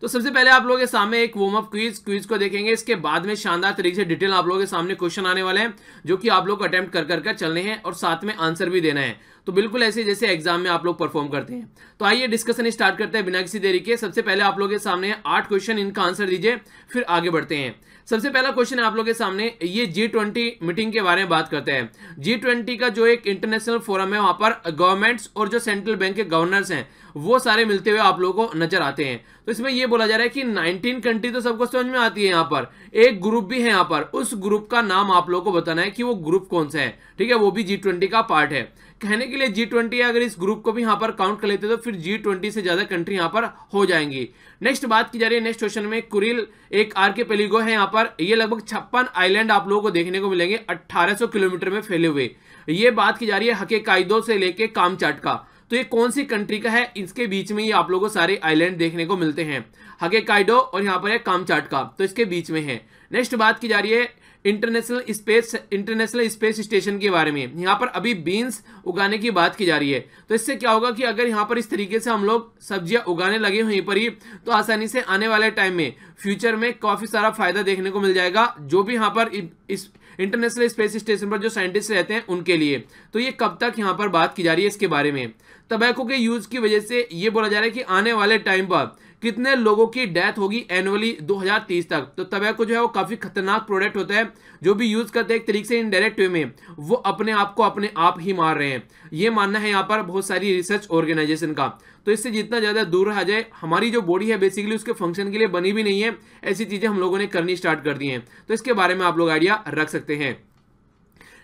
तो सबसे पहले आप लोगों के सामने एक वार्म अप क्विज क्विज को देखेंगे इसके बाद में शानदार तरीके से डिटेल आप लोगों के सामने क्वेश्चन आने वाले हैं जो कि आप लोग को कर कर कर चलने हैं और साथ में आंसर भी देना है तो बिल्कुल ऐसे जैसे एग्जाम में आप लोग परफॉर्म करते हैं तो आइए डिस्कशन स्टार्ट करते हैं बिना किसी देरी के सबसे पहले आप लोगों के सामने आठ क्वेश्चन इनका आंसर दीजिए फिर आगे बढ़ते हैं सबसे पहला क्वेश्चन है आप लोग के सामने ये जी ट्वेंटी मीटिंग के बारे में बात करते हैं जी ट्वेंटी का जो एक इंटरनेशनल फोरम है वहां पर गवर्नमेंट्स और जो सेंट्रल बैंक के गवर्नर्स हैं वो सारे मिलते हुए आप लोगों को नजर आते हैं तो इसमें यह बोला जा रहा है कि 19 कंट्री तो सबको समझ में आती है यहाँ पर एक ग्रुप भी है यहाँ पर उस ग्रुप का नाम आप लोगों को बताना है कि वो ग्रुप कौन सा है ठीक है वो भी जी ट्वेंटी का पार्ट है कहने के लिए जी ट्वेंटी अगर इस ग्रुप को भी यहाँ पर काउंट कर लेते तो फिर जी ट्वेंटी से ज्यादा कंट्री यहाँ पर हो जाएंगी नेक्स्ट बात की जा रही है नेक्स्ट क्वेश्चन में कुरिल एक आर के पेलीगो है यहाँ पर ये लगभग छप्पन आइलैंड आप लोगों को देखने को मिलेंगे 1800 किलोमीटर में फैले हुए ये बात की जा रही है हके कायदों से लेके कामचाट का तो ये कौन सी कंट्री का है इसके बीच में ये आप लोगों को सारे आइलैंड देखने को मिलते हैं हगे काइडो और यहाँ पर है कामचाट का तो इसके बीच में है नेक्स्ट बात की जा रही है international space international space station के बारे में यहाँ पर अभी बीन्स उगाने की बात की जा रही है तो इससे क्या होगा कि अगर यहाँ पर इस तरीके से हम लोग सब्जियाँ उगाने लगे वहीं पर ही तो आसानी से आने वाले टाइम में फ्यूचर में काफ़ी सारा फायदा देखने को मिल जाएगा जो भी यहाँ पर इस इंटरनेशनल स्पेस स्टेशन पर जो साइंटिस्ट रहते हैं उनके लिए तो ये कब तक यहाँ पर बात की जा रही है इसके बारे में तंबाकू के यूज़ की वजह से ये बोला जा रहा है कि आने वाले टाइम पर कितने लोगों की डेथ होगी एनुअली 2030 तक तो तंबाकू जो है वो काफ़ी खतरनाक प्रोडक्ट होता है जो भी यूज़ करते हैं एक तरीके से इनडायरेक्ट वे में वो अपने आप को अपने आप ही मार रहे हैं ये मानना है यहाँ पर बहुत सारी रिसर्च ऑर्गेनाइजेशन का तो इससे जितना ज़्यादा दूर रहा जाए हमारी जो बॉडी है बेसिकली उसके फंक्शन के लिए बनी भी नहीं है ऐसी चीज़ें हम लोगों ने करनी स्टार्ट कर दी है तो इसके बारे में आप लोग आइडिया रख सकते हैं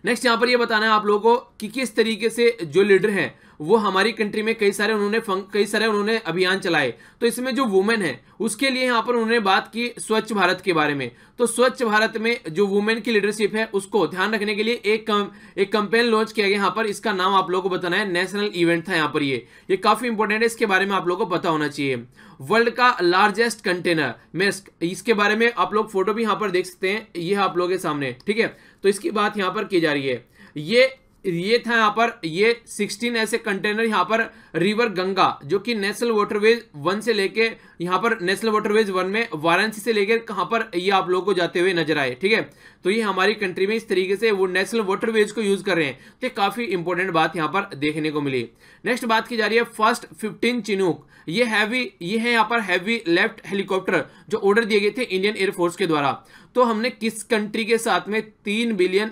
नेक्स्ट यहाँ पर ये बताना है आप लोगों को कि किस तरीके से जो लीडर हैं वो हमारी कंट्री में कई सारे उन्होंने कई सारे उन्होंने अभियान चलाए तो इसमें जो वुमेन है उसके लिए यहाँ पर उन्होंने बात की स्वच्छ भारत के बारे में तो स्वच्छ भारत में जो वुमेन की लीडरशिप है उसको ध्यान रखने के लिए एक कम, एक कंपेन लॉन्च किया गया यहाँ पर इसका नाम आप लोगों को बताना है नेशनल इवेंट था यहाँ पर ये ये काफी इंपॉर्टेंट है इसके बारे में आप लोगों को पता होना चाहिए वर्ल्ड का लार्जेस्ट कंटेनर मेस्क इसके बारे में आप लोग फोटो भी यहाँ पर देख सकते हैं ये आप लोगों के सामने ठीक है तो इसकी बात यहाँ पर की जा रही है ये ये था यहाँ पर ये 16 ऐसे कंटेनर यहाँ पर रिवर गंगा जो कि नेशनल वाटरवेज वन से लेके यहाँ पर नेशनल वाटरवेज वन में वाराणसी से लेकर कहाँ पर ये आप लोगों को जाते हुए नजर आए ठीक है तो ये हमारी कंट्री में इस तरीके से वो नेशनल वाटरवेज को यूज कर रहे हैं तो ये काफी इंपॉर्टेंट बात यहाँ पर देखने को मिली नेक्स्ट बात की जा रही है फर्स्ट फिफ्टीन चिनूक ये हैवी ये है यहाँ पर हैवी लेफ्ट हेलीकॉप्टर जो ऑर्डर दिए गए थे इंडियन एयरफोर्स के द्वारा तो हमने किस कंट्री के साथ में तीन बिलियन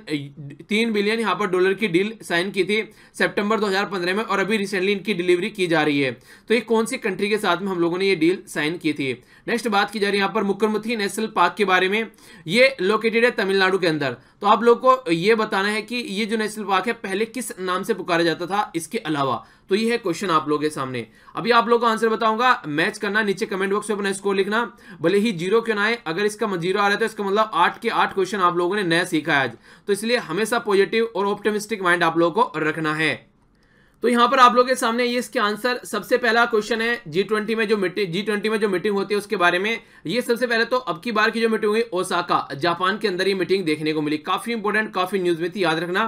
तीन बिलियन यहाँ पर डॉलर की डील साइन की थी सितंबर 2015 में और अभी रिसेंटली इनकी डिलीवरी की जा रही है तो ये कौन सी कंट्री के साथ में हम लोगों ने ये डील साइन की थी नेक्स्ट बात की जा रही है यहाँ पर मुकरमुथी नेशनल पार्क के बारे में ये लोकेटेड है तमिलनाडु तमिलनाडु के अंदर तो आप लोग को ये बताना है कि ये जो नेशनल पार्क है पहले किस नाम से पुकारा जाता था इसके अलावा तो ये है क्वेश्चन आप लोगों के सामने अभी आप लोगों को आंसर बताऊंगा मैच करना नीचे कमेंट बॉक्स में अपना स्कोर लिखना भले ही जीरो क्यों ना आए अगर इसका जीरो आ रहा है तो इसका मतलब आठ के आठ क्वेश्चन आप लोगों ने नया सीखा है आज तो इसलिए हमेशा पॉजिटिव और ऑप्टोमिस्टिक माइंड आप लोगों को रखना है तो यहां पर आप लोगों के सामने ये इसके आंसर सबसे पहला क्वेश्चन है जी ट्वेंटी में जो मीटिंग जी ट्वेंटी में जो मीटिंग होती है उसके बारे में ये सबसे पहले तो अब की बार की जो मीटिंग हुई ओसाका जापान के अंदर ये मीटिंग देखने को मिली काफी इंपोर्टेंट काफी न्यूज में थी याद रखना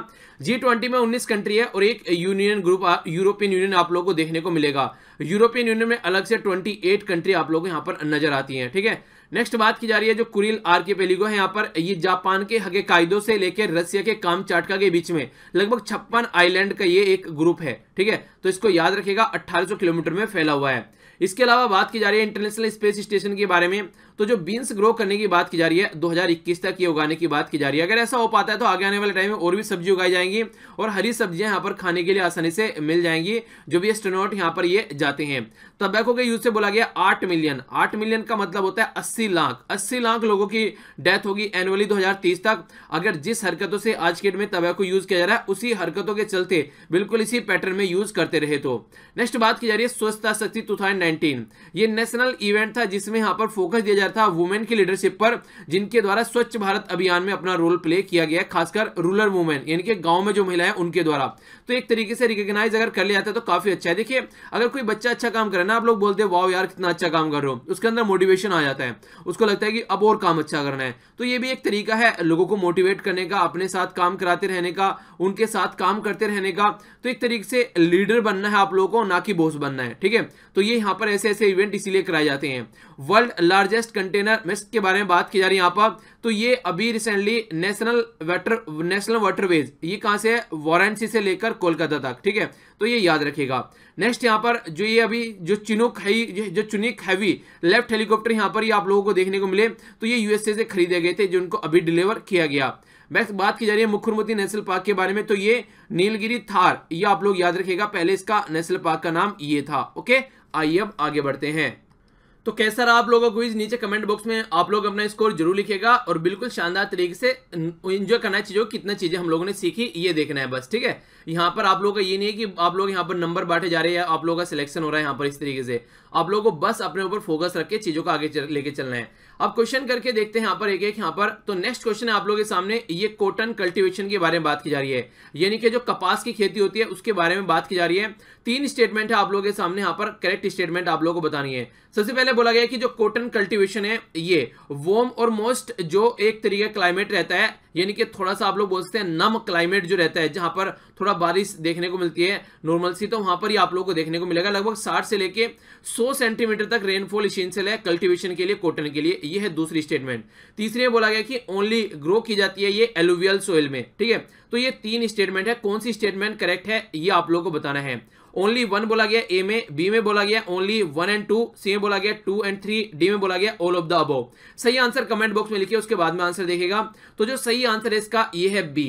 जी ट्वेंटी में उन्नीस कंट्री है और एक यूनियन ग्रुप यूरोपियन यूनियन आप लोग को देखने को मिलेगा यूरोपियन यूनियन में अलग से ट्वेंटी एट कंट्री आप लोग को पर नजर आती है ठीक है नेक्स्ट बात की जा रही है जो कुरिल आर के पेलिगो है यहाँ पर ये जापान के हगे कायदों से लेकर रसिया के काम चाटका के बीच में लगभग छप्पन आइलैंड का ये एक ग्रुप है ठीक है तो इसको याद रखेगा 1800 किलोमीटर में फैला हुआ है इसके अलावा बात की जा रही है इंटरनेशनल स्पेस स्टेशन के बारे में तो जो बीन्स ग्रो करने की बात की जा रही है 2021 तक ये उगाने की बात की जा रही है अगर ऐसा हो पाता है तो आगे आने वाले टाइम में और भी सब्जी उगाई जाएंगी और हरी सब्जियां यहाँ पर खाने के लिए आसानी से मिल जाएंगी जो भी एस्ट्रोनोट यहाँ पर ये जाते हैं तबैको के यूज से बोला गया आठ मिलियन आठ मिलियन का मतलब होता है अस्सी लाख अस्सी लाख लोगों की डेथ होगी एनुअली दो तक अगर जिस हरकतों से आज के डेट में तबैको यूज किया जा रहा है उसी हरकतों के चलते बिल्कुल इसी पैटर्न में यूज करते रहे तो नेक्स्ट बात की जा रही है स्वच्छता शक्ति टू ये नेशनल इवेंट था जिसमें यहाँ पर फोकस दिया जा किया था वुमेन की लीडरशिप पर जिनके द्वारा स्वच्छ भारत अभियान में अपना रोल प्ले किया गया खासकर रूरल वुमेन यानी कि गांव में जो महिलाएं उनके द्वारा तो एक तरीके से रिकग्नाइज अगर कर लिया जाता है तो काफी अच्छा है देखिए अगर कोई बच्चा अच्छा काम करे ना आप लोग बोलते वाओ यार कितना अच्छा काम कर रहे हो उसके अंदर मोटिवेशन आ जाता है उसको लगता है कि अब और काम अच्छा करना है तो ये भी एक तरीका है लोगों को मोटिवेट करने का अपने साथ काम कराते रहने का उनके साथ काम करते रहने का तो एक तरीके से लीडर बनना है आप लोगों को ना कि बोस बनना है ठीक है तो ये यहाँ पर ऐसे ऐसे इवेंट इसीलिए कराए जाते हैं वर्ल्ड लार्जेस्ट कंटेनर मिस्ट के बारे में बात की जा रही है यहाँ पर तो ये अभी recently national water national waterways ये कहां से है वाराणसी से लेकर कोलकाता तक ठीक है तो ये याद रखिएगा नेक्स्ट यहाँ पर जो ये अभी जो चिनुक है जो चुनिक हैवी लेफ्ट हेलीकॉप्टर यहाँ पर ये आप लोगों को देखने को मिले तो ये यूएसए से खरीदे गए थे जिनको अभी डिलीवर किया गया नेक्स्ट बात की जा रही है मुखुरमती नेशनल पार्क के बारे में तो ये नीलगिरी थार ये आप लोग याद रखेगा पहले इसका नेशनल पार्क का नाम ये था ओके आइए अब आगे बढ़ते हैं तो कैसा रहा आप लोगों को नीचे कमेंट बॉक्स में आप लोग अपना स्कोर जरूर लिखेगा और बिल्कुल शानदार तरीके से इंजॉय करना चाहिए कितना चीज़ें हम लोगों ने सीखी ये देखना है बस ठीक है यहाँ पर आप लोगों का ये नहीं है कि आप लोग यहाँ पर नंबर बांटे जा रहे हैं आप लोगों का सिलेक्शन हो रहा है यहाँ पर इस तरीके से आप लोगों को बस अपने ऊपर फोकस रख के चीज़ों को आगे चल, लेके चलना है अब क्वेश्चन करके देखते हैं यहाँ पर एक एक यहाँ पर तो नेक्स्ट क्वेश्चन है आप लोगों के सामने ये कॉटन कल्टिवेशन के बारे में बात की जा रही है यानी कि जो कपास की खेती होती है उसके बारे में बात की जा रही है तीन स्टेटमेंट है आप लोगों के सामने यहाँ पर करेक्ट स्टेटमेंट आप लोगों को बतानी है सबसे पहले बोला गया कि जो कॉटन कल्टिवेशन है ये वोम और मोस्ट जो एक तरीके क्लाइमेट रहता है यानी कि थोड़ा सा आप लोग बोलते हैं नम क्लाइमेट जो रहता है जहां पर थोड़ा बारिश देखने को मिलती है नॉर्मल सी तो वहां पर ही आप लोग को देखने को मिलेगा लगभग साठ से लेके सौ सेंटीमीटर तक रेनफॉल इसेंशियल है कल्टिवेशन के लिए कॉटन के लिए यह है दूसरी स्टेटमेंट तीसरी बोला गया कि ओनली ग्रो की जाती है ये एलुवियल सोयल में ठीक है तो ये तीन स्टेटमेंट है कौन सी स्टेटमेंट करेक्ट है ये आप लोग को बताना है ओनली वन बोला गया ए में बी में बोला गया only one and two C में बोला गया टू एंड थ्री डी में बोला गया ऑल ऑफ द अब सही आंसर कमेंट बॉक्स में लिखिए उसके बाद में आंसर देखेगा तो जो सही आंसर है इसका ये है बी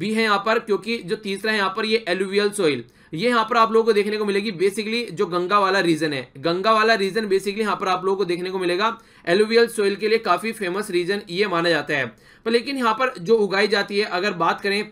बी है यहाँ पर क्योंकि जो तीसरा है यहाँ पर ये एलुवियल सोइल ये यहाँ पर आप लोगों को देखने को मिलेगी बेसिकली जो गंगा वाला रीजन है गंगा वाला रीजन बेसिकली यहाँ पर आप लोगों को देखने को मिलेगा एलुवियल सोइल के लिए काफी फेमस रीजन ये माना जाता है पर लेकिन यहाँ पर जो उगाई जाती है अगर बात करें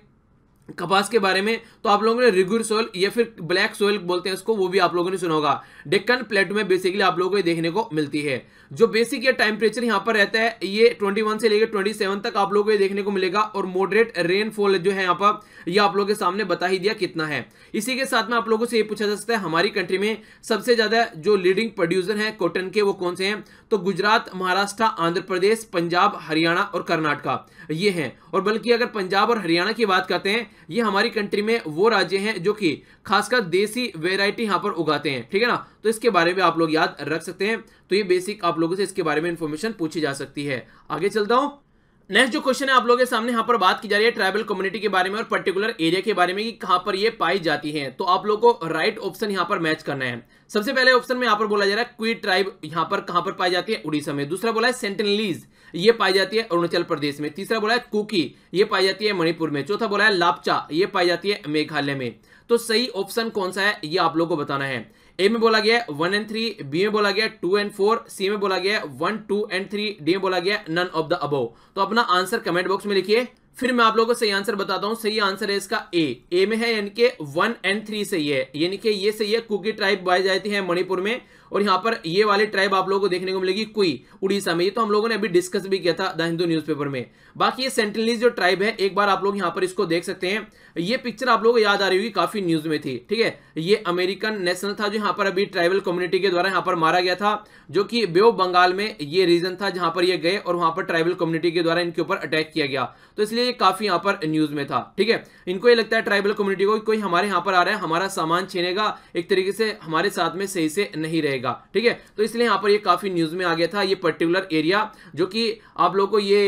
कपास के बारे में तो आप लोगों ने रिगुर सोयल या फिर ब्लैक सोयल बोलते हैं उसको वो भी आप लोगों ने सुना होगा डेक्कन प्लेट में बेसिकली आप लोगों को देखने को मिलती है जो बेसिक या टेम्परेचर यहाँ पर रहता है ये 21 से लेकर 27 तक आप लोगों को देखने को मिलेगा और मॉडरेट रेनफॉल जो है यहाँ पर ये आप लोगों के सामने बता ही दिया कितना है इसी के साथ में आप लोगों से ये पूछा जा सकता है हमारी कंट्री में सबसे ज़्यादा जो लीडिंग प्रोड्यूसर है कॉटन के वो कौन से हैं तो गुजरात महाराष्ट्र आंध्र प्रदेश पंजाब हरियाणा और कर्नाटका ये है और बल्कि अगर पंजाब और हरियाणा की बात करते हैं ये हमारी कंट्री में वो राज्य हैं जो कि खासकर देसी वेराइटी यहाँ पर उगाते हैं ठीक है ना तो इसके बारे में आप लोग याद रख सकते हैं तो ये बेसिक आप लोगों से इसके बारे में इन्फॉर्मेशन पूछी जा सकती है आगे चलता हूँ नेक्स्ट जो क्वेश्चन है आप लोगों के सामने यहाँ पर बात की जा रही है ट्राइबल कम्युनिटी के बारे में और पर्टिकुलर एरिया के बारे में कि कहाँ पर ये पाई जाती है तो आप लोगों को राइट ऑप्शन यहाँ पर मैच करना है सबसे पहले ऑप्शन में यहाँ पर बोला जा रहा है क्वी ट्राइब यहाँ पर कहाँ पर पाई जाती है उड़ीसा में दूसरा बोला है सेंटनलीज ये पाई जाती है अरुणाचल प्रदेश में तीसरा बोला है कुकी ये पाई जाती है मणिपुर में चौथा बोला है लापचा ये पाई जाती है मेघालय में तो सही ऑप्शन कौन सा है ये आप लोग को बताना है ए में बोला गया वन एंड थ्री बी में बोला गया टू एंड फोर सी में बोला गया one two and three D में बोला गया नन ऑफ द अबो तो अपना आंसर कमेंट बॉक्स में लिखिए फिर मैं आप लोगों को सही आंसर बताता हूं सही आंसर है इसका ए ए में है यानी कि वन एंड थ्री सही है यानी कि ये सही है कुकी ट्राइब पाई जाती है मणिपुर में और यहां पर ये वाली ट्राइब आप लोगों को देखने को मिलेगी कुई उड़ीसा में ये तो हम लोगों ने अभी डिस्कस भी किया था द हिंदू न्यूज़पेपर में बाकी ये सेंटिनलीज जो ट्राइब है एक बार आप लोग यहाँ पर इसको देख सकते हैं ये पिक्चर आप लोग याद आ रही होगी काफी न्यूज में थी ठीक है ये अमेरिकन नेशनल था जो यहाँ पर अभी ट्राइबल कम्युनिटी के द्वारा यहाँ पर मारा गया था जो कि बेव बंगाल में ये रीजन था जहां पर ये गए और वहां पर ट्राइबल कम्युनिटी के द्वारा इनके ऊपर अटैक किया गया तो इसलिए ये काफी यहाँ पर न्यूज में था ठीक है इनको ये लगता है ट्राइबल कम्युनिटी को कोई हमारे यहाँ पर आ रहा है हमारा सामान छीनेगा एक तरीके से हमारे साथ में सही से नहीं रहेगा ठीक है तो इसलिए यहाँ पर ये काफी न्यूज में आ गया था ये पर्टिकुलर एरिया जो कि आप लोग को ये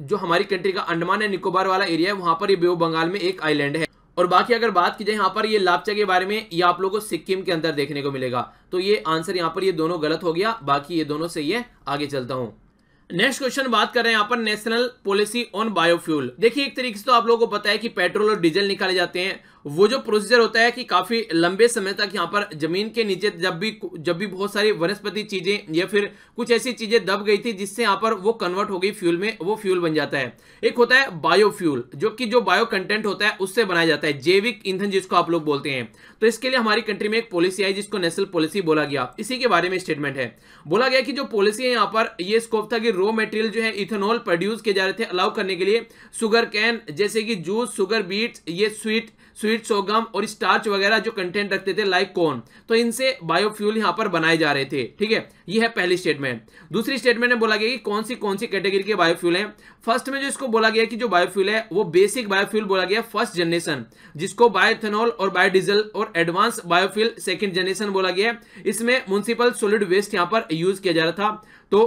जो हमारी कंट्री का अंडमान एंड निकोबार वाला एरिया है वहां पर ये बेव बंगाल में एक आइलैंड है और बाकी अगर बात की जाए यहाँ पर ये लापचा के बारे में ये आप लोगों को सिक्किम के अंदर देखने को मिलेगा तो ये आंसर यहाँ पर ये दोनों गलत हो गया बाकी ये दोनों सही है आगे चलता हूँ नेक्स्ट क्वेश्चन बात कर रहे हैं यहाँ पर नेशनल पॉलिसी ऑन बायोफ्यूल देखिए एक तरीके से तो आप लोगों को पता है कि पेट्रोल और डीजल निकाले जाते हैं वो जो प्रोसीजर होता है कि काफ़ी लंबे समय तक यहाँ पर जमीन के नीचे जब भी जब भी बहुत सारी वनस्पति चीज़ें या फिर कुछ ऐसी चीज़ें दब गई थी जिससे यहाँ पर वो कन्वर्ट हो गई फ्यूल में वो फ्यूल बन जाता है एक होता है बायोफ्यूल जो कि जो बायो कंटेंट होता है उससे बनाया जाता है जैविक ईंधन जिसको आप लोग बोलते हैं तो इसके लिए हमारी कंट्री में एक पॉलिसी आई जिसको नेशनल पॉलिसी बोला गया इसी के बारे में स्टेटमेंट है बोला गया कि जो पॉलिसी है यहाँ पर यह स्कोप था कि रॉ मेटेरियल जो है इथेनॉल प्रोड्यूस किए जा रहे थे अलाउ करने के लिए सुगर कैन जैसे कि जूस सुगर बीट ये स्वीट स्वीट सोगम और स्टार्च वगैरह जो कंटेंट रखते थे लाइक कॉर्न तो इनसे बायोफ्यूल यहां पर बनाए जा रहे थे ठीक है यह है पहली स्टेटमेंट दूसरी स्टेटमेंट में बोला गया कि कौन सी कौन सी कैटेगरी के बायोफ्यूल है फर्स्ट में जो इसको बोला गया कि जो बायोफ्यूल है वो बेसिक बायोफ्यूल बोला गया फर्स्ट जनरेशन जिसको बायोथेनॉल और बायोडीजल और एडवांस बायोफ्यूल सेकेंड जनरेशन बोला गया इसमें म्यूनसिपल सोलिड वेस्ट यहां पर यूज किया जा रहा था तो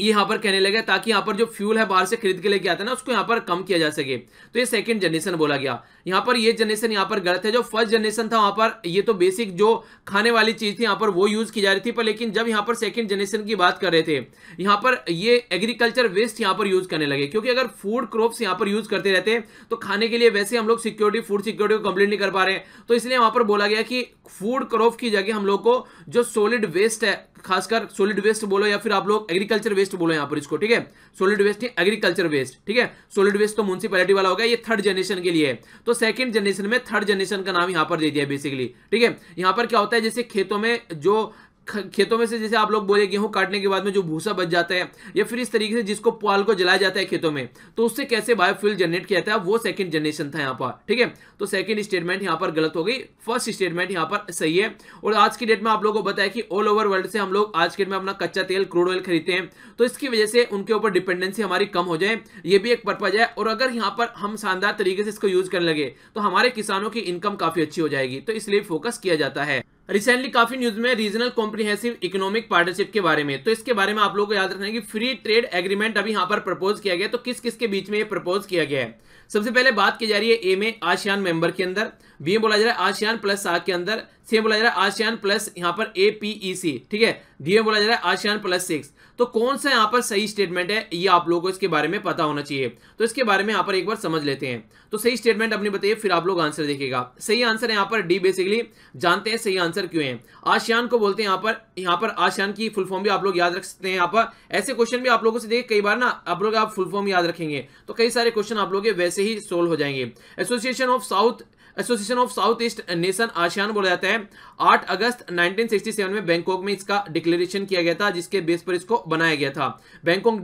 यहां यहाँ पर कहने लगे ताकि यहाँ पर जो फ्यूल है बाहर से खरीद के लेके आता है ना उसको यहां पर कम किया जा सके तो ये सेकंड जनरेशन बोला गया यहाँ पर ये जनरेशन यहाँ पर गलत है जो फर्स्ट जनरेशन था वहां पर ये तो बेसिक जो खाने वाली चीज थी यहां पर वो यूज की जा रही थी पर लेकिन जब यहाँ पर सेकंड जनरेशन की बात कर रहे थे यहाँ पर ये एग्रीकल्चर वेस्ट यहाँ पर यूज करने लगे क्योंकि अगर फूड क्रॉप यहाँ पर यूज करते रहते तो खाने के लिए वैसे हम लोग सिक्योरिटी फूड सिक्योरिटी को कंप्लीट नहीं कर पा रहे तो इसलिए वहां पर बोला गया कि फूड क्रॉप की जगह हम लोग को जो सोलिड वेस्ट है खासकर सोलिड वेस्ट बोलो या फिर आप लोग एग्रीकल्चर वेस्ट बोलो यहाँ पर इसको ठीक है सोलिड वेस्ट नहीं एग्रीकल्चर वेस्ट ठीक है सोलिड वेस्ट तो म्यूनसिपैलिटी वाला होगा ये थर्ड जनरेशन के लिए तो सेकंड जनरेशन में थर्ड जनरेशन का नाम यहाँ पर दे दिया बेसिकली ठीक है यहाँ पर क्या होता है जैसे खेतों में जो खेतों में से जैसे आप लोग बोले गेहूं काटने के बाद में जो भूसा बच जाता है या फिर इस तरीके से जिसको पाल को जलाया जाता है खेतों में तो उससे कैसे बायोफ्यूल जनरेट किया जाता है वो सेकंड जनरेशन था यहाँ पर ठीक है तो सेकंड स्टेटमेंट यहाँ पर गलत हो गई फर्स्ट स्टेटमेंट यहाँ पर सही है और आज की डेट में आप लोगों को बताया कि ऑल ओवर वर्ल्ड से हम लोग आज के डेट में अपना कच्चा तेल क्रूड ऑयल खरीदते हैं तो इसकी वजह से उनके ऊपर डिपेंडेंसी हमारी कम हो जाए ये भी एक पर्पज है और अगर यहाँ पर हम शानदार तरीके से इसको यूज करने लगे तो हमारे किसानों की इनकम काफी अच्छी हो जाएगी तो इसलिए फोकस किया जाता है रिसेंटली काफी न्यूज में रीजनल कॉम्प्रीहेंसिव इकोनॉमिक पार्टनरशिप के बारे में तो इसके बारे में आप लोगों को याद रखना है कि फ्री ट्रेड एग्रीमेंट अभी यहां पर प्रपोज किया गया तो किस किसके बीच में ये प्रपोज किया गया है सबसे पहले बात की जा रही है ए में आसियान मेंबर के अंदर बी में बोला जा रहा है आसियान प्लस सात के अंदर सेम बोला जा रहा है आशियान प्लस यहाँ पर ए पी ई सी ठीक है डी में बोला जा रहा है आशियान प्लस सिक्स तो कौन सा यहाँ पर सही स्टेटमेंट है ये आप लोगों को इसके बारे में पता होना चाहिए तो इसके बारे में यहाँ पर एक बार समझ लेते हैं तो सही स्टेटमेंट अपनी बताइए फिर आप लोग आंसर देखेगा सही आंसर है यहाँ पर डी बेसिकली जानते हैं सही आंसर क्यों है आशियान को बोलते हैं यहाँ पर यहाँ पर आशियान की फुल फॉर्म भी आप लोग याद रख सकते हैं यहाँ पर ऐसे क्वेश्चन भी आप लोगों से देखिए कई बार ना आप लोग आप फुल फॉर्म याद रखेंगे तो कई सारे क्वेश्चन आप लोग वैसे ही सोल्व हो जाएंगे association of south association of south east nation ASEAN बोला जाता है 8 अगस्त 1967 में बैंकॉक में इसका डिक्लेरेशन किया गया था जिसके बेस पर इसको बनाया गया था बैंकॉक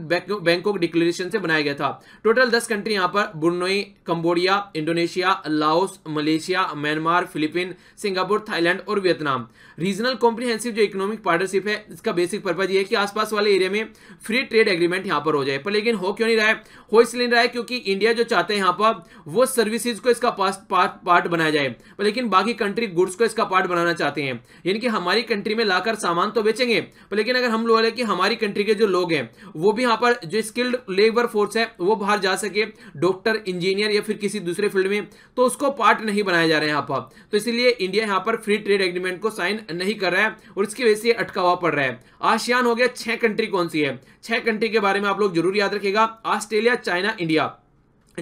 बैंकॉक डिक्लेरेशन से बनाया गया था टोटल 10 कंट्री यहां पर Brunei Cambodia Indonesia Laos Malaysia Myanmar Philippine Singapore Thailand और वियतनाम रीजनल कॉम्प्रीहेंसिव जो इकोनॉमिक पार्टनरशिप है इसका बेसिक पर्पज ये है कि आसपास वाले एरिया में फ्री ट्रेड एग्रीमेंट यहाँ पर हो जाए पर लेकिन हो क्यों नहीं रहा है हो इसलिए रहा है क्योंकि इंडिया जो चाहते हैं यहाँ पर वो सर्विसेज को इसका पार्ट बनाया जाए लेकिन बाकी कंट्री गुड्स को इसका पार्ट बनाना चाहते हैं यानी कि हमारी कंट्री में लाकर सामान तो बेचेंगे पर लेकिन अगर हम लोग कि हमारी कंट्री के जो लोग हैं वो भी यहाँ पर जो स्किल्ड लेबर फोर्स है वो बाहर जा सके डॉक्टर इंजीनियर या फिर किसी दूसरे फील्ड में तो उसको पार्ट नहीं बनाया जा रहा है यहाँ पर तो इसलिए इंडिया यहाँ पर फ्री ट्रेड एग्रीमेंट को साइन नहीं कर रहा है और इसकी वजह से अटका हुआ पड़ रहा है आशियान हो गया छह कंट्री कौन सी है छह कंट्री के बारे में आप लोग जरूर याद रखेगा Australia China India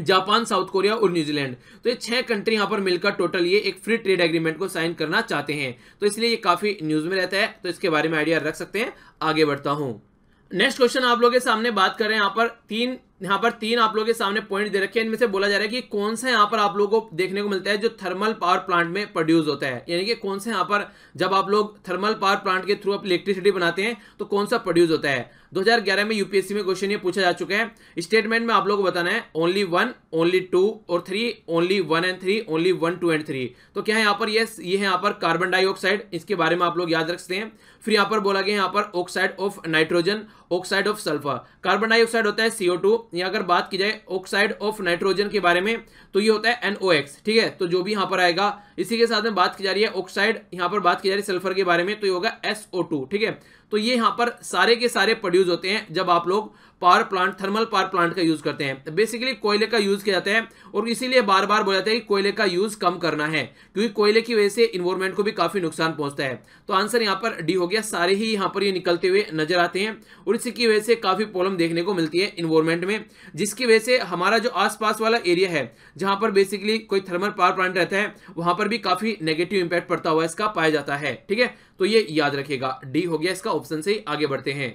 Japan South Korea और न्यूजीलैंड तो ये छह कंट्री यहां पर मिलकर टोटल ये एक फ्री ट्रेड एग्रीमेंट को साइन करना चाहते हैं तो इसलिए ये काफी न्यूज में रहता है तो इसके बारे में आइडिया रख सकते हैं आगे बढ़ता हूं नेक्स्ट क्वेश्चन आप लोगों के सामने बात कर रहे हैं यहां पर तीन यहाँ पर तीन आप लोगों के सामने पॉइंट दे रखे हैं इनमें से बोला जा रहा है कि कौन सा यहाँ पर आप लोगों को देखने को मिलता है जो थर्मल पावर प्लांट में प्रोड्यूस होता है यानी कि कौन सा यहाँ पर जब आप लोग थर्मल पावर प्लांट के थ्रू आप इलेक्ट्रिसिटी बनाते हैं तो कौन सा प्रोड्यूस होता है 2011 में यूपीएससी में क्वेश्चन ये पूछा जा चुका है स्टेटमेंट में आप लोगों को बताना है ओनली वन ओनली टू और three only one and three only one two and three तो क्या है यहाँ पर ये ये है यहाँ पर कार्बन डाइऑक्साइड इसके बारे में आप लोग याद रखते हैं फिर यहाँ पर बोला गया यहाँ पर oxide of nitrogen oxide of sulphur carbon dioxide होता है सीओ टू या अगर बात की जाए ऑक्साइड ऑफ नाइट्रोजन के बारे में तो ये होता है एक्स ठीक है तो जो भी यहां पर आएगा इसी के साथ में बात की जा रही है ऑक्साइड यहां पर बात की जा रही है सल्फर के बारे में तो ये होगा एसओ ठीक है तो ये यहां पर सारे के सारे प्रोड्यूस होते हैं जब आप लोग power plant thermal power plant का यूज़ करते हैं बेसिकली कोयले का यूज़ किया जाता है और इसीलिए बार बार बोला जाता है कि कोयले का यूज़ कम करना है क्योंकि कोयले की वजह से इन्वायरमेंट को भी काफ़ी नुकसान पहुंचता है तो आंसर यहाँ पर डी हो गया सारे ही यहाँ पर ये निकलते हुए नजर आते हैं और इसी की वजह से काफ़ी प्रॉब्लम देखने को मिलती है इन्वायरमेंट में जिसकी वजह से हमारा जो आसपास वाला एरिया है जहां पर बेसिकली कोई थर्मल पावर प्लांट रहता है वहां पर भी काफ़ी नेगेटिव इंपैक्ट पड़ता हुआ इसका पाया जाता है ठीक है तो ये याद रखेगा डी हो गया इसका ऑप्शन से ही आगे बढ़ते हैं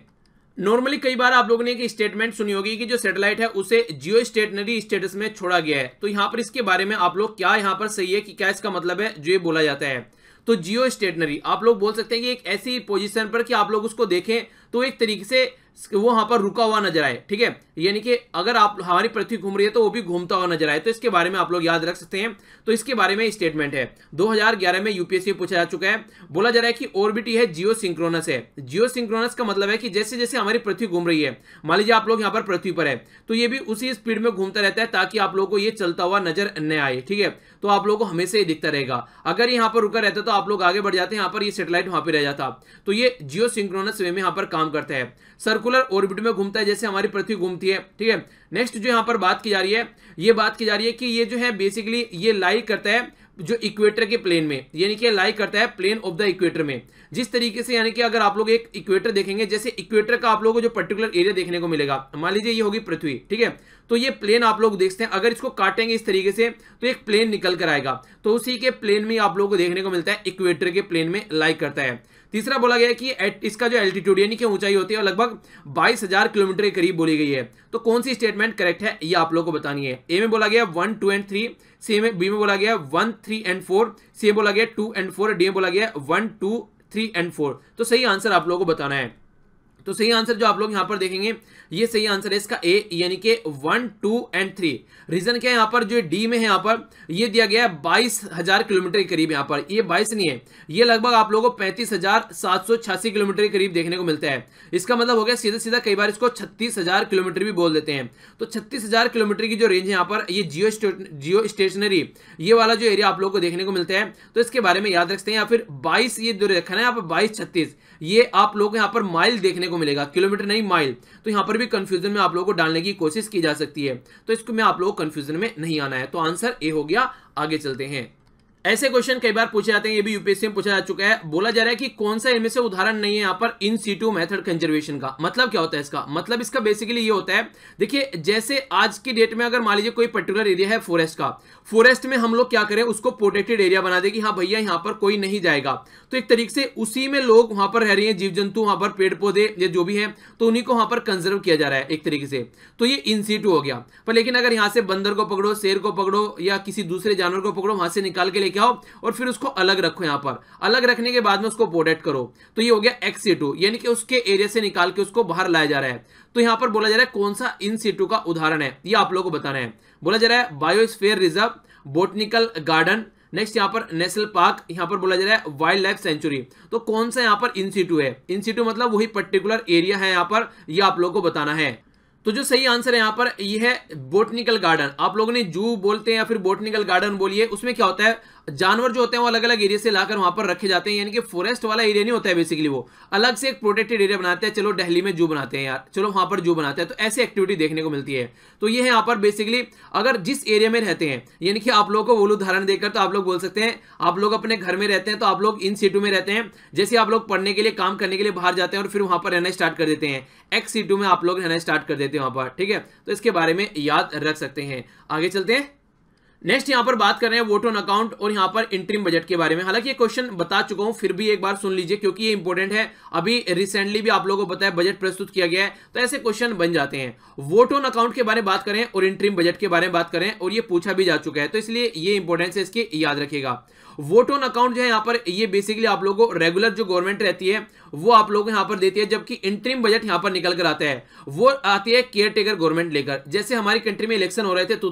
नॉर्मली कई बार आप लोगों ने एक स्टेटमेंट सुनी होगी कि जो सैटेलाइट है उसे जियो स्टेटनरी स्टेटस में छोड़ा गया है तो यहाँ पर इसके बारे में आप लोग क्या यहाँ पर सही है कि क्या इसका मतलब है जो ये बोला जाता है तो जियो स्टेटनरी आप लोग बोल सकते हैं कि एक ऐसी पोजिशन पर कि आप लोग उसको देखें तो एक तरीके से वो वहाँ पर रुका हुआ नजर आए ठीक है यानी कि अगर आप हमारी पृथ्वी घूम रही है तो वो भी घूमता हुआ नजर आए तो इसके बारे में आप लोग याद रख सकते हैं तो इसके बारे में स्टेटमेंट है 2011 में यूपीएससी पूछा जा चुका है बोला जा रहा है कि ऑर्बिट है जियो सिंक्रोनस है जियो सिंक्रोनस का मतलब है कि जैसे जैसे हमारी पृथ्वी घूम रही है मान लीजिए आप लोग यहाँ पर पृथ्वी पर है तो ये भी उसी स्पीड में घूमता रहता है ताकि आप लोग को ये चलता हुआ नजर न आए ठीक है तो आप लोग को हमेशा ये दिखता रहेगा अगर यहाँ पर रुका रहता तो आप लोग आगे बढ़ जाते हैं यहाँ पर ये सेटेलाइट वहां पर रह जाता तो ये जियो सिंक्रोनस वे में यहाँ पर काम करता है सर्कुल सर्कुलर ऑर्बिट में घूमता है जैसे हमारी पृथ्वी घूमती है ठीक है नेक्स्ट जो यहाँ पर बात की जा रही है ये बात की जा रही है कि ये जो है बेसिकली ये लाई करता है जो इक्वेटर के प्लेन में यानी कि लाई करता है प्लेन ऑफ द इक्वेटर में जिस तरीके से यानी कि अगर आप लोग एक इक्वेटर देखेंगे जैसे इक्वेटर का आप लोगों को जो पर्टिकुलर एरिया देखने को मिलेगा मान लीजिए ये होगी पृथ्वी ठीक है तो ये प्लेन आप लोग देखते हैं अगर इसको काटेंगे इस तरीके से तो एक प्लेन निकल कर आएगा तो उसी के प्लेन में आप लोगों को देखने को मिलता है इक्वेटर के प्लेन में लाई करता है तीसरा बोला गया कि इसका जो एल्टीट्यूड यानी कि ऊंचाई होती है लगभग बाईस हजार किलोमीटर के करीब बोली गई है तो कौन सी स्टेटमेंट करेक्ट है ये आप लोग को बतानी है ए में बोला गया one two and three C में बी में बोला गया one three and four C में बोला गया टू एंड फोर डी में बोला गया one two three and four तो सही आंसर आप लोगों को बताना है तो सही आंसर जो आप लोग यहां पर देखेंगे ये सही आंसर है इसका ए यानी कि one two and three reason क्या है यहां पर जो डी में है यहां पर ये दिया गया है बाईस हजार किलोमीटर के करीब यहां पर ये बाईस नहीं है ये लगभग आप लोगों को पैंतीस हजार सात सौ छियासी किलोमीटर के करीब देखने को मिलता है इसका मतलब हो गया सीधा सीधा कई बार इसको छत्तीस हजार किलोमीटर भी बोल देते हैं तो छत्तीस हजार किलोमीटर की जो रेंज है यहां पर ये जियो जियो स्टेशनरी ये वाला जो एरिया आप लोग को देखने को मिलता है तो इसके बारे में याद रखते हैं या फिर बाईस ये दूर रखना है यहाँ पर बाईस छत्तीस ये आप लोग यहाँ पर माइल देखने को को मिलेगा किलोमीटर नहीं माइल तो यहां पर भी कंफ्यूजन में आप लोगों को डालने की कोशिश की जा सकती है तो इसको मैं आप को कंफ्यूजन में नहीं आना है तो आंसर ए हो गया आगे चलते हैं ऐसे क्वेश्चन कई बार पूछे जाते हैं ये भी यूपीएससी में पूछा जा चुका है बोला जा रहा है कि कौन सा इनमें से उदाहरण नहीं है यहाँ पर इन सीटू मेथड कंजर्वेशन का मतलब क्या होता है इसका मतलब इसका बेसिकली ये होता है देखिए जैसे आज की डेट में अगर मान लीजिए कोई पर्टिकुलर एरिया है फॉरेस्ट का फॉरेस्ट में हम लोग क्या करें उसको प्रोटेक्टेड एरिया बना दे कि हाँ भैया यहाँ पर कोई नहीं जाएगा तो एक तरीके से उसी में लोग वहां पर रह रहे हैं जीव जंतु वहां पर पेड़ पौधे या जो भी है तो उन्हीं को वहां पर कंजर्व किया जा रहा है एक तरीके से तो ये इन सीटू हो गया पर लेकिन अगर यहाँ से बंदर को पकड़ो शेर को पकड़ो या किसी दूसरे जानवर को पकड़ो वहां से निकाल के लेके लेके आओ और फिर उसको अलग रखो यहां पर अलग रखने के बाद में उसको प्रोटेक्ट करो तो ये हो गया एक्स सीटू यानी कि उसके एरिया से निकाल के उसको बाहर लाया जा रहा है तो यहां पर बोला जा रहा है कौन सा इन सीटू का उदाहरण है ये आप लोगों को बताना है बोला जा रहा है biosphere reserve botanical garden next यहाँ पर नेशनल पार्क यहाँ पर बोला जा रहा है वाइल्ड लाइफ सेंचुरी तो कौन सा यहाँ पर इंस्टीट्यू है इंस्टीट्यू मतलब वही पर्टिकुलर एरिया है यहाँ पर ये आप लोगों को बताना है तो जो सही आंसर है यहाँ पर ये है बोटनिकल गार्डन आप लोगों ने जू बोलते हैं या फिर बोटनिकल गार्डन बोलिए उसमें क्या होता है जानवर जो होते हैं वो अलग अलग एरिया से लाकर वहां पर रखे जाते हैं यानी कि फॉरेस्ट वाला एरिया नहीं होता है बेसिकली वो अलग से एक प्रोटेक्टेड एरिया बनाते हैं चलो दिल्ली में जू बनाते हैं यार चलो वहां पर जू बनाते हैं तो ऐसी एक्टिविटी देखने को मिलती है तो ये यहाँ पर बेसिकली अगर जिस एरिया में रहते हैं यानी कि आप लोग को बोलू उदाहरण देकर तो आप लोग बोल सकते हैं आप लोग अपने घर में रहते हैं तो आप लोग इन सीटों में रहते हैं जैसे आप लोग पढ़ने के लिए काम करने के लिए बाहर जाते हैं और फिर वहां पर रहना स्टार्ट कर देते हैं एक्स सीटों में आप लोग रहना स्टार्ट कर देते हैं वहां पर ठीक है तो इसके बारे में याद रख सकते हैं आगे चलते हैं नेक्स्ट यहां पर बात कर रहे हैं वोट ऑन अकाउंट और यहां पर इंट्रीम बजट के बारे में हालांकि ये क्वेश्चन बता चुका हूँ फिर भी एक बार सुन लीजिए क्योंकि ये इंपॉर्टेंट है अभी रिसेंटली भी आप लोगों को बताया बजट प्रस्तुत किया गया है तो ऐसे क्वेश्चन बन जाते हैं वोट ऑन अकाउंट के बारे में बात करें और इंट्रीम बजट के बारे में बात करें और ये पूछा भी जा चुका है तो इसलिए ये इंपॉर्टेंस है इसकी याद रखेगा वोट ऑन अकाउंट जो है यहाँ पर ये बेसिकली आप लोगों को रेगुलर जो गवर्नमेंट रहती है वो आप लोगों को यहाँ पर देती है जबकि इंट्रीम बजट यहाँ पर निकल कर आता है वो आती है केयर टेकर गवर्नमेंट लेकर जैसे हमारी कंट्री में इलेक्शन हो रहे थे टू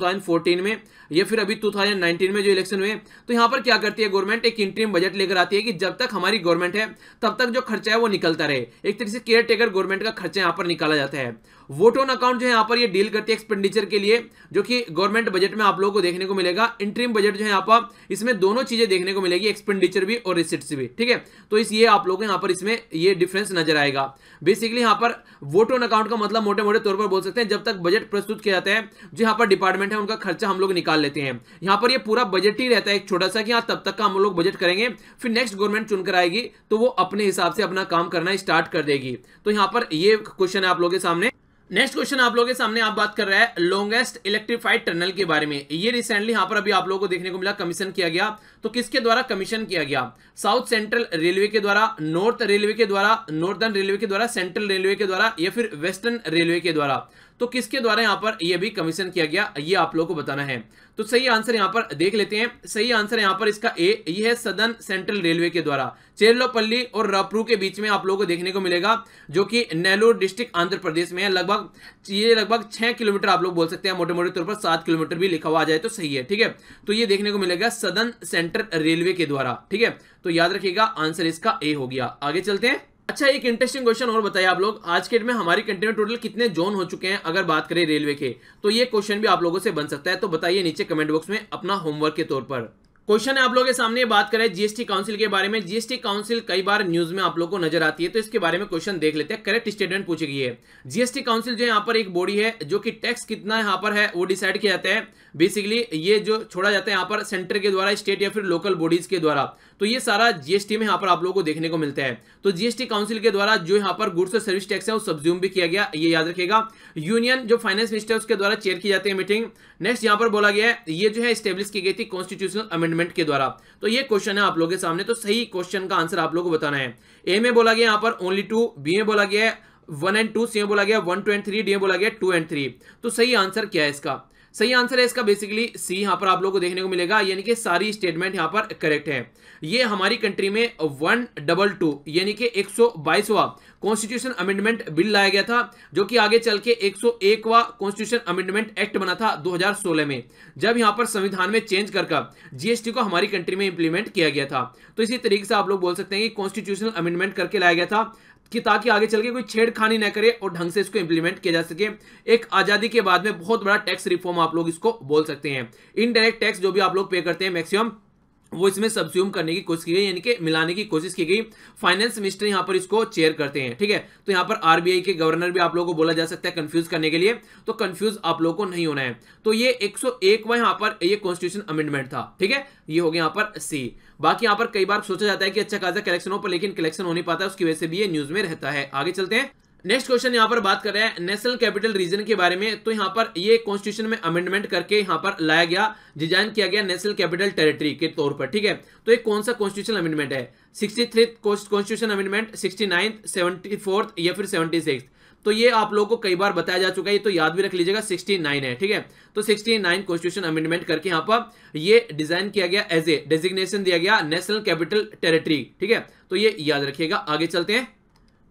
में या फिर अभी टू में जो इलेक्शन हुए तो यहाँ पर क्या करती है गवर्नमेंट एक इंट्रीम बजट लेकर आती है कि जब तक हमारी गवर्नमेंट है तब तक जो खर्चा है वो निकलता रहे एक तरह से केयर टेकर गवर्नमेंट का खर्चा यहाँ पर निकाला जाता है वोट ऑन अकाउंट जो है यहाँ पर ये डील करती है एक्सपेंडिचर के लिए जो कि गवर्नमेंट बजट में आप लोगों को देखने को मिलेगा इंट्रीम बजट जो है यहाँ पर इसमें दोनों चीजें देखने को मिलेगी एक्सपेंडिचर भी और रिसिट्स भी ठीक है तो इस ये आप लोगों को यहाँ पर इसमें ये डिफरेंस नजर आएगा बेसिकली यहाँ पर वोट ऑन अकाउंट का मतलब मोटे मोटे तौर पर बोल सकते हैं जब तक बजट प्रस्तुत किया जाता है जो यहाँ पर डिपार्टमेंट है उनका खर्चा हम लोग निकाल लेते हैं यहाँ पर ये पूरा बजट ही रहता है एक छोटा सा कि हाँ तब तक का हम लोग बजट करेंगे फिर नेक्स्ट गवर्नमेंट चुनकर आएगी तो वो अपने हिसाब से अपना काम करना स्टार्ट कर देगी तो यहाँ पर ये क्वेश्चन है आप लोगों के सामने नेक्स्ट क्वेश्चन आप लोगों के सामने आप बात कर रहा है लॉन्गेस्ट इलेक्ट्रीफाइड टनल के बारे में ये रिसेंटली यहां पर अभी आप लोगों को देखने को मिला कमीशन किया गया तो किसके द्वारा कमीशन किया गया साउथ सेंट्रल रेलवे के द्वारा नॉर्थ रेलवे के द्वारा नॉर्थर्न रेलवे के द्वारा सेंट्रल रेलवे के द्वारा या फिर वेस्टर्न रेलवे के द्वारा तो किसके द्वारा यहाँ पर यह भी कमीशन किया गया ये आप लोगों को बताना है तो सही आंसर यहाँ पर देख लेते हैं सही आंसर यहाँ पर इसका ए ये है सदन सेंट्रल रेलवे के द्वारा चेरलोपल्ली और रपरू के बीच में आप लोगों को देखने को मिलेगा जो कि नेहलोर डिस्ट्रिक्ट आंध्र प्रदेश में है लगभग ये लगभग छह किलोमीटर आप लोग बोल सकते हैं मोटे मोटे तौर पर सात किलोमीटर भी लिखा हुआ आ जाए तो सही है ठीक है तो ये देखने को मिलेगा सदन सेंट्रल रेलवे के द्वारा ठीक है तो याद रखिएगा आंसर इसका ए हो गया आगे चलते हैं अच्छा एक इंटरेस्टिंग क्वेश्चन और बताइए आप लोग आज के डेट में हमारी कंट्री में टोटल कितने जोन हो चुके हैं अगर बात करें रेलवे के तो ये क्वेश्चन भी आप लोगों से बन सकता है तो बताइए नीचे कमेंट बॉक्स में अपना होमवर्क के तौर पर क्वेश्चन है आप लोगों के सामने बात करें जीएसटी काउंसिल के बारे में जीएसटी काउंसिल कई बार न्यूज में आप लोग को नजर आती है तो इसके बारे में क्वेश्चन देख लेते हैं करेक्ट स्टेटमेंट पूछी गई है जीएसटी काउंसिल जो यहाँ पर एक बॉडी है जो कि टैक्स कितना यहाँ पर है वो डिसाइड किया जाता है बेसिकली ये जो छोड़ा जाता है यहाँ पर सेंटर के द्वारा स्टेट या फिर लोकल बॉडीज के द्वारा तो ये सारा जीएसटी में यहाँ पर आप लोगों को देखने को मिलता है तो जीएसटी काउंसिल के द्वारा जो यहाँ पर गुड्स और सर्विस टैक्स है वो सब्ज्यूम भी किया गया ये याद रखेगा यूनियन जो फाइनेंस मिनिस्टर उसके द्वारा चेयर की जाती है मीटिंग नेक्स्ट यहाँ पर बोला गया है ये जो है स्टेब्लिश की गई थी कॉन्स्टिट्यूशनल अमेंडमेंट के द्वारा तो ये क्वेश्चन है आप लोगों के सामने तो सही क्वेश्चन का आंसर आप लोगों को बताना है ए में बोला गया यहाँ पर ओनली टू बी में बोला गया वन एंड टू सी में बोला गया one two and three D में बोला गया टू एंड थ्री तो सही आंसर क्या है इसका सही आंसर है इसका बेसिकली सी यहाँ पर आप लोगों को देखने को मिलेगा यानी कि सारी स्टेटमेंट यहाँ पर करेक्ट है ये हमारी कंट्री में वन डबल टू यानी कि एक सौ बाईसवा कॉन्स्टिट्यूशन अमेंडमेंट बिल लाया गया था जो कि आगे चल के एक सौ एकवा कॉन्स्टिट्यूशन अमेंडमेंट एक्ट बना था 2016 में जब यहाँ पर संविधान में चेंज कर जीएसटी को हमारी कंट्री में इंप्लीमेंट किया गया था तो इसी तरीके से आप लोग बोल सकते हैं कि कॉन्स्टिट्यूशनल अमेंडमेंट करके लाया गया था कि ताकि आगे चल के कोई छेड़खानी ना करे और ढंग से इसको इंप्लीमेंट किया जा सके एक आज़ादी के बाद में बहुत बड़ा टैक्स रिफॉर्म आप लोग इसको बोल सकते हैं इनडायरेक्ट टैक्स जो भी आप लोग पे करते हैं मैक्सिमम वो इसमें सब्ज्यूम करने की कोशिश की गई यानी कि मिलाने की कोशिश की गई फाइनेंस मिनिस्टर यहाँ पर इसको चेयर करते हैं ठीक है तो यहाँ पर आरबीआई के गवर्नर भी आप लोगों को बोला जा सकता है कंफ्यूज करने के लिए तो कंफ्यूज आप लोगों को नहीं होना है तो ये एक सौ यहां पर ये कॉन्स्टिट्यूशन अमेंडमेंट था ठीक है ये हो गया यहाँ पर सी बाकी यहां पर कई बार सोचा जाता है कि अच्छा खासा कलेक्शन हो पर लेकिन कलेक्शन हो नहीं पाता उसकी वजह से भी ये न्यूज में रहता है आगे चलते हैं नेक्स्ट क्वेश्चन यहाँ पर बात कर रहे हैं नेशनल कैपिटल रीजन के बारे में तो यहां पर ये कॉन्स्टिट्यूशन में अमेंडमेंट करके यहाँ पर लाया गया डिजाइन किया गया नेशनल कैपिटल टेरिटरी के तौर पर ठीक है तो ये कौन सा कॉन्स्टिट्यूशन अमेंडमेंट है sixty three constitution amendment sixty ninth seventy fourth या फिर सेवेंटी सिक्स तो ये आप लोगों को कई बार बताया जा चुका है ये तो याद भी रख लीजिएगा 69 है ठीक है तो 69 कॉन्स्टिट्यूशन अमेंडमेंट करके यहाँ पर ये डिजाइन किया गया एज ए डेजिग्नेशन दिया गया नेशनल कैपिटल टेरिटरी ठीक है तो ये याद रखिएगा आगे चलते हैं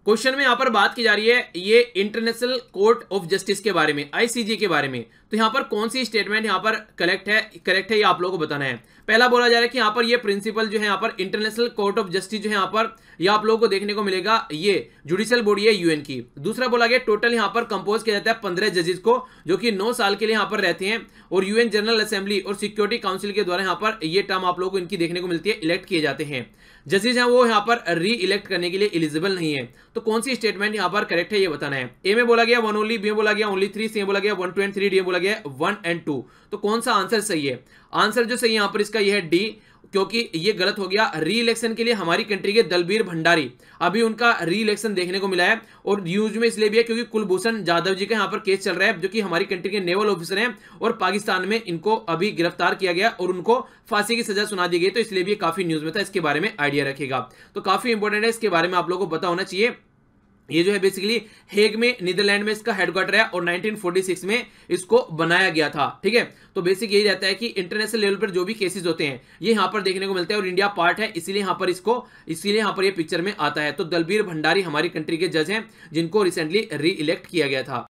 क्वेश्चन में यहां पर बात की जा रही है ये इंटरनेशनल कोर्ट ऑफ जस्टिस के बारे में आईसीजे के बारे में तो यहाँ पर कौन सी स्टेटमेंट यहां पर करेक्ट है करेक्ट है ये आप लोगों को बताना है पहला बोला जा रहा है कि यहाँ पर ये प्रिंसिपल जो है यहां पर इंटरनेशनल कोर्ट ऑफ जस्टिस जो है यहां पर ये आप लोगों को देखने को मिलेगा ये जुडिशियल बॉडी है यूएन की दूसरा बोला गया टोटल यहाँ पर कंपोज किया जाता है पंद्रह जजेस को जो कि नौ साल के लिए यहां पर रहते हैं और यूएन जनरल असेंबली और सिक्योरिटी काउंसिल के द्वारा यहाँ पर ये टर्म आप लोगों को इनकी देखने को मिलती है इलेक्ट किए जाते हैं जजेस हैं वो यहाँ पर री इलेक्ट करने के लिए इलिजिबल नहीं है तो कौन सी स्टेटमेंट यहाँ पर करेक्ट है ये बताना है ए में बोला गया वन ओनली बी में बोला गया ओनली थ्री सी बोला गया one two and three D में बोला गया गया है वन एंड टू तो कौन सा आंसर सही है आंसर जो सही यहां पर इसका यह है डी क्योंकि ये गलत हो गया री इलेक्शन के लिए हमारी कंट्री के दलबीर भंडारी अभी उनका री इलेक्शन देखने को मिला है और न्यूज में इसलिए भी है क्योंकि कुलभूषण जाधव जी का यहां पर केस चल रहा है जो कि हमारी कंट्री के नेवल ऑफिसर हैं और पाकिस्तान में इनको अभी गिरफ्तार किया गया और उनको फांसी की सजा सुना दी गई तो इसलिए भी काफी न्यूज में था इसके बारे में आइडिया रखेगा तो काफी इंपॉर्टेंट है इसके बारे में आप लोगों को पता होना चाहिए ये जो है बेसिकली हेग में नीदरलैंड में इसका हेडक्वार्टर है और 1946 में इसको बनाया गया था ठीक है तो बेसिक यही रहता है कि इंटरनेशनल लेवल पर जो भी केसेस होते हैं ये यहां पर देखने को मिलते हैं और इंडिया पार्ट है इसीलिए यहाँ पर इसको इसीलिए यहां पर ये पिक्चर में आता है तो दलबीर भंडारी हमारी कंट्री के जज हैं जिनको रिसेंटली री इलेक्ट किया गया था